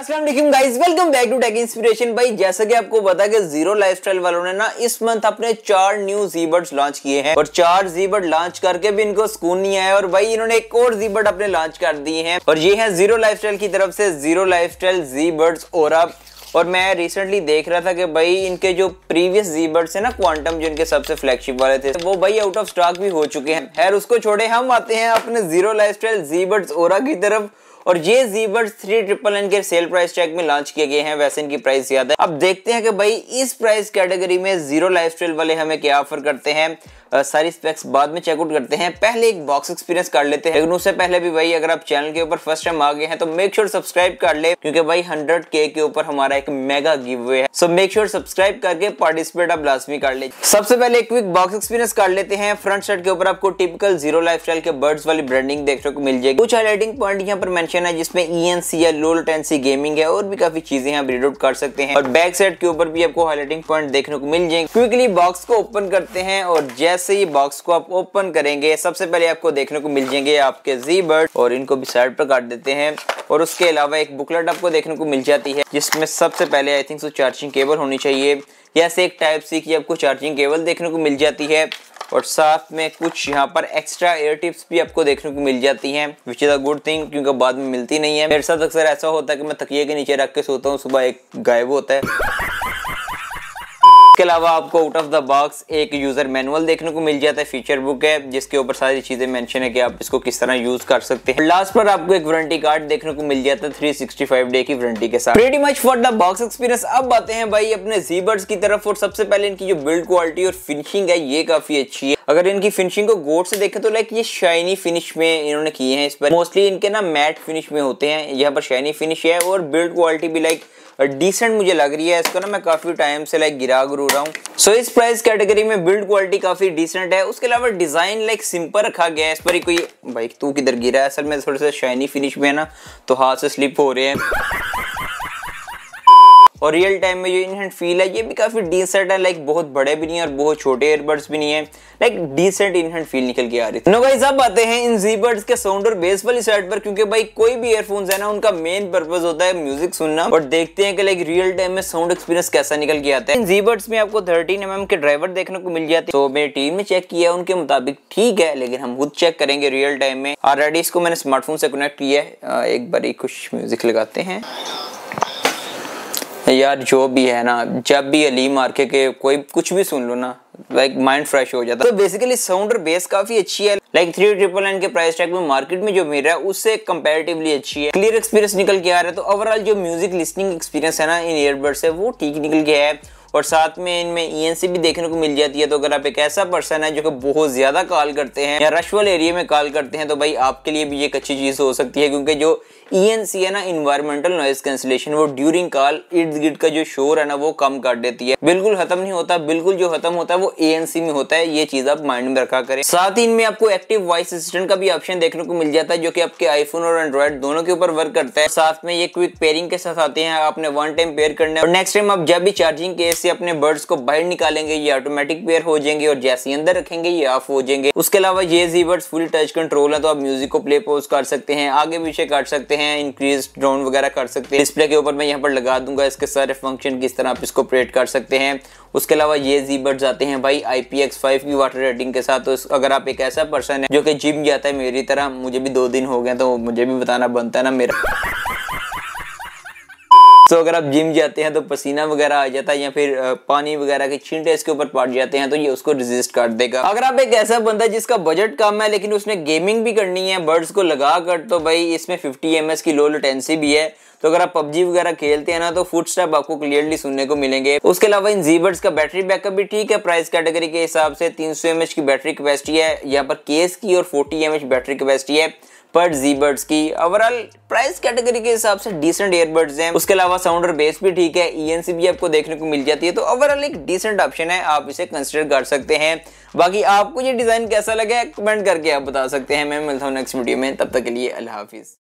Aslam guys welcome back to tech inspiration भाई जैसा कि आपको पता कि जीरो लाइफस्टाइल वालों ने ना इस मंथ अपने चार न्यू जीबर्ड्स लॉन्च किए हैं और चार जीबर्ड लॉन्च करके भी इनको सुकून नहीं आया और भाई इन्होंने एक और जीबर्ड अपने लॉन्च कर दिए हैं और ये है जीरो लाइफस्टाइल की तरफ से जीरो लाइफ स्टाइल जीबर्ड्स और अब और मैं रिसेंटली देख रहा था कि भाई इनके जो प्रीवियस जीबर्ड्स है ना क्वांटम जो इनके सबसे फ्लैगशिप वाले थे वो भाई आउट ऑफ स्टॉक भी हो चुके हैं खैर उसको छोड़े हम आते हैं अपने जीरो लाइफस्टाइल जीबर्ड्स ओरा की तरफ और ये जीवर्स थ्री ट्रिपल एन के सेल प्राइस टैग में लॉन्च किए गए हैं वैसे इनकी प्राइस ज्यादा है अब देखते हैं कि भाई इस प्राइस कैटेगरी में जीरो लाइफ वाले हमें क्या ऑफर करते हैं आ, सारी स्पेक्स बाद में चेकआउट करते हैं पहले एक बॉक्स एक्सपीरियंस कर लेते हैं लेकिन उससे पहले भी भाई अगर आप चैनल के ऊपर फर्स्ट टाइम आ गए हैं तो मेक श्योर सब्सक्राइब कर ले क्योंकि भाई हंड्रेड के के ऊपर हमारा एक मेगा गिव वे है सो मेक श्योर सब्सक्राइब करके पार्टिसिपेट आप लाजमी कर ले सबसे पहले एक क्विक बॉक्स एक्सपीरियंस कर लेते हैं फ्रंट शर्ट के ऊपर आपको टिपिकल जीरो लाइफ के बर्ड्स वाली ब्रांडिंग देखने को मिल जाएगी कुछ हाईलाइटिंग पॉइंट यहाँ पर मैं सेक्शन है जिसमें ई एन सी या लो लेटेंसी गेमिंग है और भी काफी चीजें आप रीड आउट कर सकते हैं और बैक साइड के ऊपर भी आपको हाईलाइटिंग पॉइंट देखने को मिल जाएंगे क्विकली बॉक्स को ओपन करते हैं और जैसे ही बॉक्स को आप ओपन करेंगे सबसे पहले आपको देखने को मिल जाएंगे आपके जी बर्ड और इनको भी साइड पर काट देते हैं और उसके अलावा एक बुकलेट आपको देखने को मिल जाती है जिसमें सबसे पहले I think so charging cable होनी चाहिए या से एक टाइप सी की आपको चार्जिंग केबल देखने को मिल जाती है और साथ में कुछ यहाँ पर एक्स्ट्रा एयर टिप्स भी आपको देखने को मिल जाती हैं which is a good thing क्योंकि बाद में मिलती नहीं है मेरे साथ अक्सर ऐसा होता है कि मैं तकिए के नीचे रख के सोता हूँ सुबह एक गायब होता है इसके अलावा आपको आउट ऑफ द बॉक्स एक यूज़र मैनुअल देखने को मिल जाता है फीचर बुक है जिसके ऊपर सारी चीज़ें मेंशन है कि आप इसको किस तरह यूज़ कर सकते हैं लास्ट पर आपको एक वारंटी कार्ड देखने को मिल जाता है थ्री डे की वारंटी के साथ ready much for the box experience अब आते हैं भाई अपने जीबर्स की तरफ और सबसे पहले इनकी जो बिल्ड क्वालिटी और फिनिशिंग है ये काफ़ी अच्छी है अगर इनकी फिनिशिंग को गोट से देखें तो लाइक ये शाइनी फिनिश में इन्होंने किए हैं इस पर मोस्टली इनके ना मैट फिनिश में होते हैं यहाँ पर शाइनी फिनिश है और बिल्ड क्वालिटी भी लाइक डिसेंट मुझे लग रही है इसको ना मैं काफ़ी टाइम से लाइक गिरा गुरू रहा हूँ सो so, इस प्राइस कैटेगरी में बिल्ड क्वालिटी काफ़ी डिसेंट है उसके अलावा डिज़ाइन लाइक सिंपल रखा गया है इस पर ही कोई भाई तू किधर गिरा है असल में थोड़े से शाइनी फिनिश में है ना तो हाथ से स्लिप हो रहे हैं और रियल टाइम में जो इन हैंड फील है ये भी काफ़ी डिसेंट है लाइक बहुत बड़े भी नहीं है और बहुत छोटे एयरबड्स भी नहीं है like decent in hand feel निकल के आ रही थी भाई सब आते हैं इन जीबर्ड्स के साउंड और बेस वाली साइड पर क्योंकि भाई कोई भी एयरफोन्स है ना उनका मेन पर्पज होता है म्यूजिक सुनना और देखते हैं कि लाइक रियल टाइम में साउंड एक्सपीरियंस कैसा निकल के आता है इन जीबर्ड्स में आपको थर्टीन एम के ड्राइवर देखने को मिल जाते तो मेरी टीम ने चेक किया उनके मुताबिक ठीक है लेकिन हम खुद चेक करेंगे रियल टाइम में ऑलरेडी इसको मैंने स्मार्टफोन से कनेक्ट किया है एक बार कुछ म्यूजिक लगाते हैं यार जो भी है ना जब भी अलीम आरके के कोई कुछ भी सुन लो ना लाइक माइंड फ्रेश हो जाता है तो बेसिकली साउंड और बेस काफी अच्छी है लाइक थ्री ट्रिपल नाइन के प्राइस टैग में मार्केट में जो मिल रहा है उससे कंपेरेटिवली अच्छी है क्लियर एक्सपीरियंस निकल के आ रहा है तो ओवरऑल जो म्यूजिक लिस्निंग एक्सपीरियंस है ना इन ईयरबड्स है वो ठीक निकल गया है और साथ में इनमें ई e भी देखने को मिल जाती है तो अगर आप एक ऐसा पर्सन है जो कि बहुत ज़्यादा कॉल करते हैं या वाले एरिया में कॉल करते हैं तो भाई आपके लिए भी एक अच्छी चीज़ हो सकती है क्योंकि जो ई e है ना इन्वायरमेंटल नॉइज कैंसिलेशन वो ड्यूरिंग कॉल इर्द गिर्द का जो शोर है ना वो कम कर देती है बिल्कुल खत्म नहीं होता बिल्कुल जो खत्म होता है वो ए e में होता है ये चीज़ आप माइंड में रखा करें साथ ही इनमें आपको एक्टिव वॉइस असिस्टेंट का भी ऑप्शन देखने को मिल जाता है जो की आपके आईफोन और एंड्रॉइड दोनों के ऊपर वर्क करता है साथ में ये क्विक पेयरिंग के साथ आते हैं आपने वन टाइम पेयर करना है और नेक्स्ट टाइम आप जब भी चार्जिंग के से अपने बर्ड्स को बाहर निकालेंगे ये ऑटोमेटिक पेयर हो जाएंगे और जैसे ही अंदर रखेंगे ये ऑफ हो जाएंगे उसके अलावा ये जी बर्ड्स फुल टच कंट्रोल है तो आप म्यूजिक को प्ले पोज कर सकते हैं आगे पीछे कर सकते हैं इंक्रीज ड्राउंड वगैरह कर सकते हैं डिस्प्ले के ऊपर मैं यहाँ पर लगा दूंगा इसके सारे फंक्शन किस तरह आप इसको ऑपरेट कर सकते हैं उसके अलावा ये जी बर्ड्स आते हैं भाई आई पी एक्स फाइव की वाटर रेटिंग के साथ तो अगर आप एक ऐसा पर्सन है जो कि जिम जाता है मेरी तरह मुझे भी दो दिन हो गए तो मुझे भी बताना बनता है ना मेरा सो तो so, अगर आप जिम जाते हैं तो पसीना वगैरह आ जाता है या फिर पानी वगैरह के छींटे इसके ऊपर पड़ जाते हैं तो ये उसको रेजिस्ट कर देगा अगर आप एक ऐसा बंदा जिसका बजट कम है लेकिन उसने गेमिंग भी करनी है बर्ड्स को लगा कर तो भाई इसमें फिफ्टी एम की लो लोटेंसी भी है तो अगर आप पबजी वगैरह खेलते हैं ना तो फूड स्टेप आपको क्लियरली सुनने को मिलेंगे उसके अलावा इन जीबर्ड्स का बैटरी बैकअप भी ठीक है प्राइस कैटेगरी के हिसाब से तीन सौ की बैटरी कैपेसिटी है यहाँ पर केस की और फोर्टी एम बैटरी कैपेसिटी है पर जीबर्ड्स की ओवरऑल प्राइस कैटेगरी के हिसाब से डिसेंट एयरबड्स हैं उसके अलावा साउंड और बेस भी ठीक है सी e भी आपको देखने को मिल जाती है तो ओवरऑल एक डिसेंट ऑप्शन है आप इसे कंसिडर कर सकते हैं बाकी आपको ये डिज़ाइन कैसा लगा कमेंट करके आप बता सकते हैं मैं मिलता हूँ नेक्स्ट वीडियो में तब तक के लिए अल्लाह हाफिज़